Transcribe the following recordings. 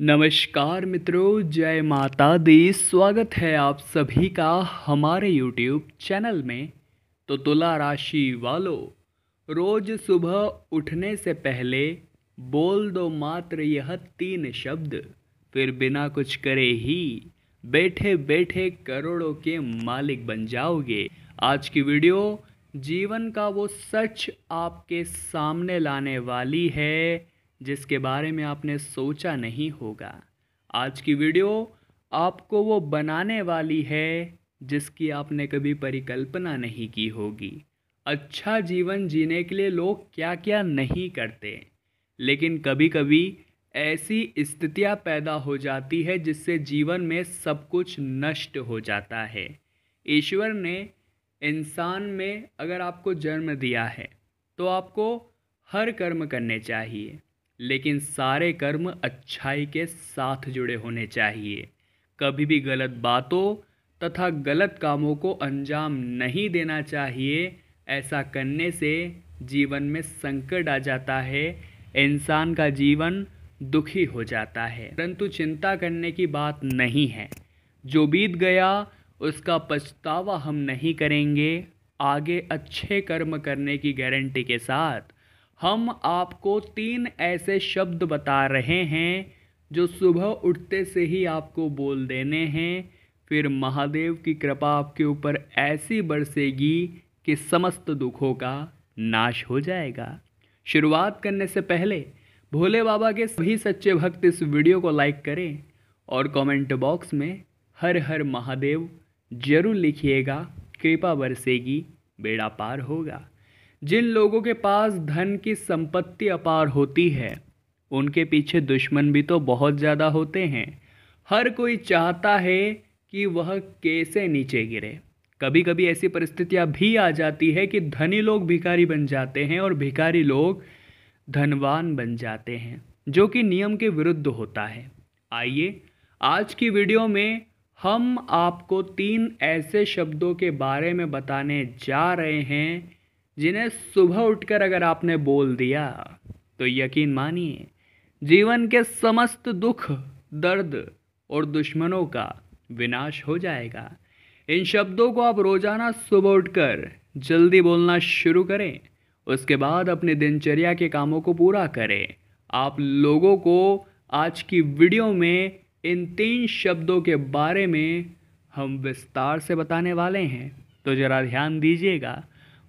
नमस्कार मित्रों जय माता दी स्वागत है आप सभी का हमारे यूट्यूब चैनल में तो तुला राशि वालों रोज सुबह उठने से पहले बोल दो मात्र यह तीन शब्द फिर बिना कुछ करे ही बैठे बैठे करोड़ों के मालिक बन जाओगे आज की वीडियो जीवन का वो सच आपके सामने लाने वाली है जिसके बारे में आपने सोचा नहीं होगा आज की वीडियो आपको वो बनाने वाली है जिसकी आपने कभी परिकल्पना नहीं की होगी अच्छा जीवन जीने के लिए लोग क्या क्या नहीं करते लेकिन कभी कभी ऐसी स्थितियां पैदा हो जाती है जिससे जीवन में सब कुछ नष्ट हो जाता है ईश्वर ने इंसान में अगर आपको जन्म दिया है तो आपको हर कर्म करने चाहिए लेकिन सारे कर्म अच्छाई के साथ जुड़े होने चाहिए कभी भी गलत बातों तथा गलत कामों को अंजाम नहीं देना चाहिए ऐसा करने से जीवन में संकट आ जाता है इंसान का जीवन दुखी हो जाता है परंतु चिंता करने की बात नहीं है जो बीत गया उसका पछतावा हम नहीं करेंगे आगे अच्छे कर्म करने की गारंटी के साथ हम आपको तीन ऐसे शब्द बता रहे हैं जो सुबह उठते से ही आपको बोल देने हैं फिर महादेव की कृपा आपके ऊपर ऐसी बरसेगी कि समस्त दुखों का नाश हो जाएगा शुरुआत करने से पहले भोले बाबा के सभी सच्चे भक्त इस वीडियो को लाइक करें और कमेंट बॉक्स में हर हर महादेव जरूर लिखिएगा कृपा बरसेगी बेड़ा पार होगा जिन लोगों के पास धन की संपत्ति अपार होती है उनके पीछे दुश्मन भी तो बहुत ज़्यादा होते हैं हर कोई चाहता है कि वह कैसे नीचे गिरे कभी कभी ऐसी परिस्थितियाँ भी आ जाती है कि धनी लोग भिखारी बन जाते हैं और भिखारी लोग धनवान बन जाते हैं जो कि नियम के विरुद्ध होता है आइए आज की वीडियो में हम आपको तीन ऐसे शब्दों के बारे में बताने जा रहे हैं जिन्हें सुबह उठकर अगर आपने बोल दिया तो यकीन मानिए जीवन के समस्त दुख दर्द और दुश्मनों का विनाश हो जाएगा इन शब्दों को आप रोज़ाना सुबह उठकर जल्दी बोलना शुरू करें उसके बाद अपने दिनचर्या के कामों को पूरा करें आप लोगों को आज की वीडियो में इन तीन शब्दों के बारे में हम विस्तार से बताने वाले हैं तो ज़रा ध्यान दीजिएगा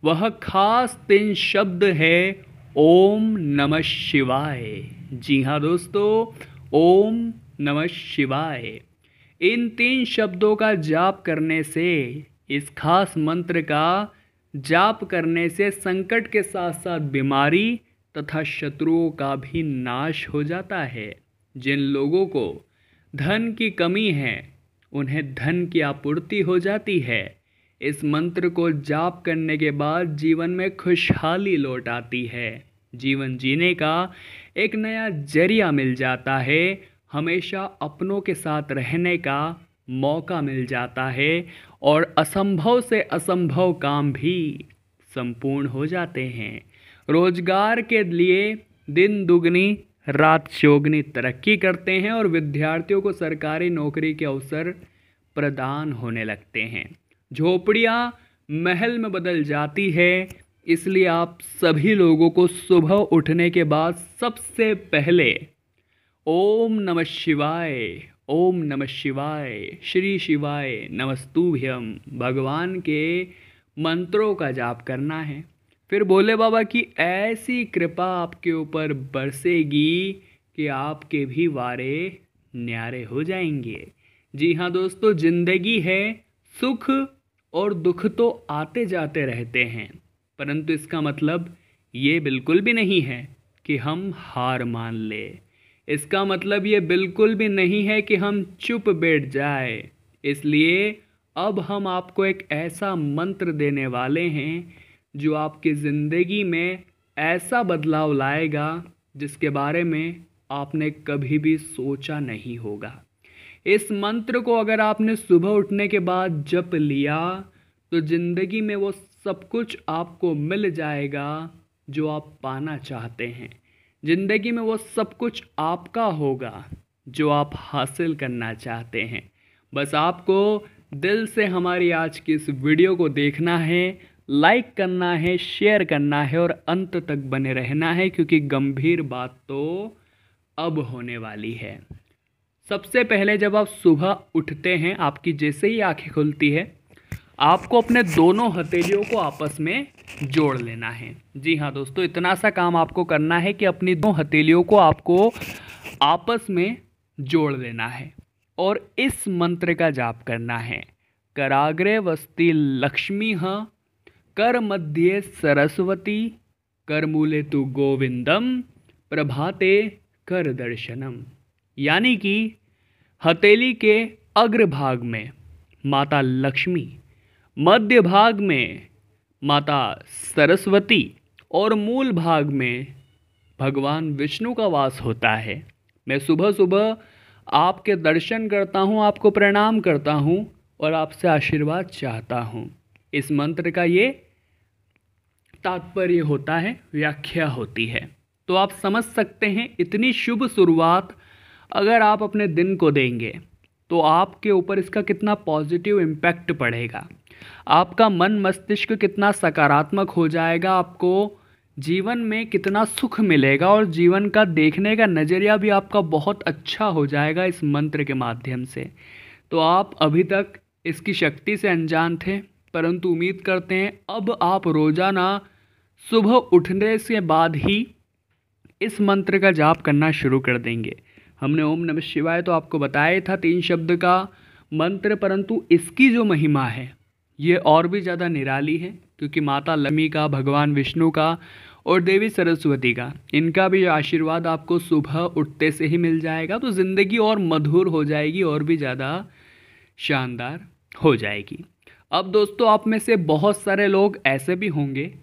वह खास तीन शब्द है ओम नमः शिवाय जी हाँ दोस्तों ओम नमः शिवाय इन तीन शब्दों का जाप करने से इस खास मंत्र का जाप करने से संकट के साथ साथ बीमारी तथा शत्रुओं का भी नाश हो जाता है जिन लोगों को धन की कमी है उन्हें धन की आपूर्ति हो जाती है इस मंत्र को जाप करने के बाद जीवन में खुशहाली लौट आती है जीवन जीने का एक नया जरिया मिल जाता है हमेशा अपनों के साथ रहने का मौका मिल जाता है और असंभव से असंभव काम भी संपूर्ण हो जाते हैं रोजगार के लिए दिन दुगनी रात चौगनी तरक्की करते हैं और विद्यार्थियों को सरकारी नौकरी के अवसर प्रदान होने लगते हैं झोपड़ियाँ महल में बदल जाती है इसलिए आप सभी लोगों को सुबह उठने के बाद सबसे पहले ओम नमः शिवाय ओम नमः शिवाय श्री शिवाय नमस्तुभ्यम भगवान के मंत्रों का जाप करना है फिर बोले बाबा की ऐसी कृपा आपके ऊपर बरसेगी कि आपके भी वारे न्यारे हो जाएंगे जी हाँ दोस्तों जिंदगी है सुख और दुख तो आते जाते रहते हैं परंतु इसका मतलब ये बिल्कुल भी नहीं है कि हम हार मान ले इसका मतलब ये बिल्कुल भी नहीं है कि हम चुप बैठ जाए इसलिए अब हम आपको एक ऐसा मंत्र देने वाले हैं जो आपकी ज़िंदगी में ऐसा बदलाव लाएगा जिसके बारे में आपने कभी भी सोचा नहीं होगा इस मंत्र को अगर आपने सुबह उठने के बाद जप लिया तो ज़िंदगी में वो सब कुछ आपको मिल जाएगा जो आप पाना चाहते हैं ज़िंदगी में वो सब कुछ आपका होगा जो आप हासिल करना चाहते हैं बस आपको दिल से हमारी आज की इस वीडियो को देखना है लाइक करना है शेयर करना है और अंत तक बने रहना है क्योंकि गंभीर बात तो अब होने वाली है सबसे पहले जब आप सुबह उठते हैं आपकी जैसे ही आंखें खुलती है आपको अपने दोनों हथेलियों को आपस में जोड़ लेना है जी हाँ दोस्तों इतना सा काम आपको करना है कि अपनी दो हथेलियों को आपको आपस में जोड़ लेना है और इस मंत्र का जाप करना है कराग्रे वस्ती लक्ष्मी ह कर मध्य सरस्वती कर मूले तु गोविंदम प्रभाते कर दर्शनम यानी कि हथेली के अग्रभाग में माता लक्ष्मी मध्य भाग में माता सरस्वती और मूल भाग में भगवान विष्णु का वास होता है मैं सुबह सुबह आपके दर्शन करता हूँ आपको प्रणाम करता हूँ और आपसे आशीर्वाद चाहता हूँ इस मंत्र का ये तात्पर्य होता है व्याख्या होती है तो आप समझ सकते हैं इतनी शुभ शुरुआत अगर आप अपने दिन को देंगे तो आपके ऊपर इसका कितना पॉजिटिव इम्पैक्ट पड़ेगा आपका मन मस्तिष्क कितना सकारात्मक हो जाएगा आपको जीवन में कितना सुख मिलेगा और जीवन का देखने का नज़रिया भी आपका बहुत अच्छा हो जाएगा इस मंत्र के माध्यम से तो आप अभी तक इसकी शक्ति से अनजान थे परंतु उम्मीद करते हैं अब आप रोज़ाना सुबह उठने से बाद ही इस मंत्र का जाप करना शुरू कर देंगे हमने ओम नमः शिवाय तो आपको बताया था तीन शब्द का मंत्र परंतु इसकी जो महिमा है ये और भी ज़्यादा निराली है क्योंकि माता लक्ष्मी का भगवान विष्णु का और देवी सरस्वती का इनका भी आशीर्वाद आपको सुबह उठते से ही मिल जाएगा तो ज़िंदगी और मधुर हो जाएगी और भी ज़्यादा शानदार हो जाएगी अब दोस्तों आप में से बहुत सारे लोग ऐसे भी होंगे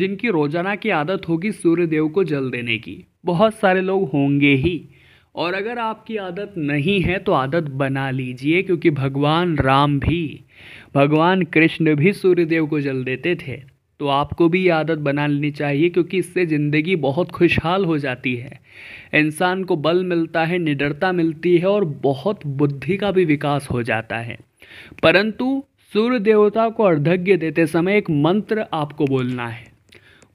जिनकी रोज़ाना की आदत होगी सूर्य देव को जल देने की बहुत सारे लोग होंगे ही और अगर आपकी आदत नहीं है तो आदत बना लीजिए क्योंकि भगवान राम भी भगवान कृष्ण भी सूर्यदेव को जल देते थे तो आपको भी ये आदत बना लेनी चाहिए क्योंकि इससे ज़िंदगी बहुत खुशहाल हो जाती है इंसान को बल मिलता है निडरता मिलती है और बहुत बुद्धि का भी विकास हो जाता है परंतु सूर्य देवता को अर्धज्ञ देते समय एक मंत्र आपको बोलना है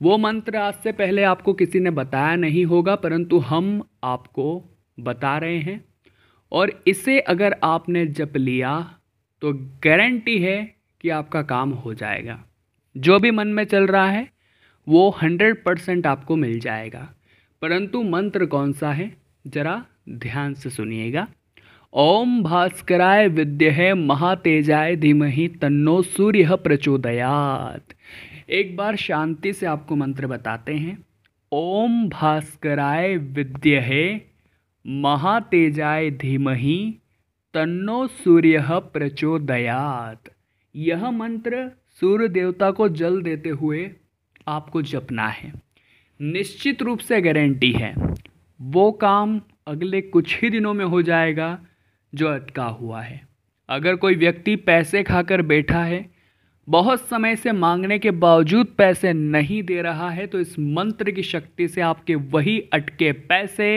वो मंत्र आज से पहले आपको किसी ने बताया नहीं होगा परंतु हम आपको बता रहे हैं और इसे अगर आपने जप लिया तो गारंटी है कि आपका काम हो जाएगा जो भी मन में चल रहा है वो हंड्रेड परसेंट आपको मिल जाएगा परंतु मंत्र कौन सा है जरा ध्यान से सुनिएगा ओम भास्कराय विद्य है महातेजाय धीमहि तन्नो सूर्य प्रचोदयात एक बार शांति से आपको मंत्र बताते हैं ओम भास्कराय विद्य है महातेजाय धीमहि तन्नो सूर्य प्रचोदयात यह मंत्र सूर्य देवता को जल देते हुए आपको जपना है निश्चित रूप से गारंटी है वो काम अगले कुछ ही दिनों में हो जाएगा जो अटका हुआ है अगर कोई व्यक्ति पैसे खाकर बैठा है बहुत समय से मांगने के बावजूद पैसे नहीं दे रहा है तो इस मंत्र की शक्ति से आपके वही अटके पैसे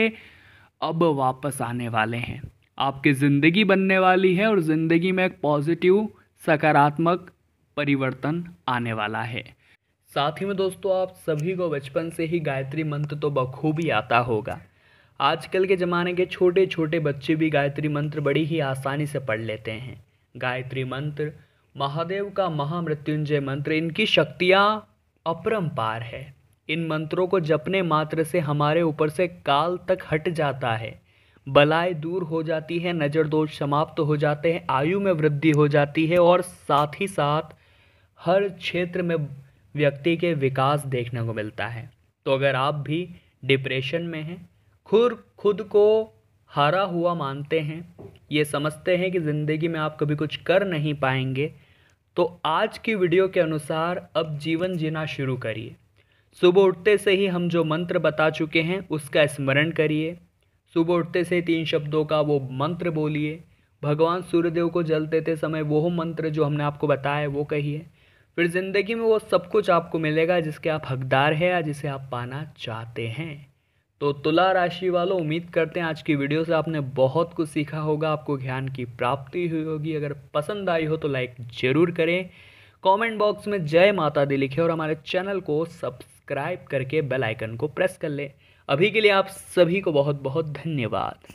अब वापस आने वाले हैं आपकी ज़िंदगी बनने वाली है और ज़िंदगी में एक पॉजिटिव सकारात्मक परिवर्तन आने वाला है साथ ही में दोस्तों आप सभी को बचपन से ही गायत्री मंत्र तो बखूबी आता होगा आजकल के ज़माने के छोटे छोटे बच्चे भी गायत्री मंत्र बड़ी ही आसानी से पढ़ लेते हैं गायत्री मंत्र महादेव का महामृत्युंजय मंत्र इनकी शक्तियाँ अपरम्पार है इन मंत्रों को जपने मात्र से हमारे ऊपर से काल तक हट जाता है बलाएं दूर हो जाती है नज़र दोष समाप्त तो हो जाते हैं आयु में वृद्धि हो जाती है और साथ ही साथ हर क्षेत्र में व्यक्ति के विकास देखने को मिलता है तो अगर आप भी डिप्रेशन में हैं खुद खुद को हारा हुआ मानते हैं ये समझते हैं कि ज़िंदगी में आप कभी कुछ कर नहीं पाएंगे तो आज की वीडियो के अनुसार अब जीवन जीना शुरू करिए सुबह उठते से ही हम जो मंत्र बता चुके हैं उसका स्मरण करिए सुबह उठते से तीन शब्दों का वो मंत्र बोलिए भगवान सूर्यदेव को जल देते समय वो मंत्र जो हमने आपको बताया है वो कहिए फिर ज़िंदगी में वो सब कुछ आपको मिलेगा जिसके आप हकदार है या जिसे आप पाना चाहते हैं तो तुला राशि वालों उम्मीद करते हैं आज की वीडियो से आपने बहुत कुछ सीखा होगा आपको ज्ञान की प्राप्ति हुई होगी अगर पसंद आई हो तो लाइक ज़रूर करें कमेंट बॉक्स में जय माता दी लिखे और हमारे चैनल को सब्सक्राइब सब्सक्राइब करके बेल आइकन को प्रेस कर लें अभी के लिए आप सभी को बहुत बहुत धन्यवाद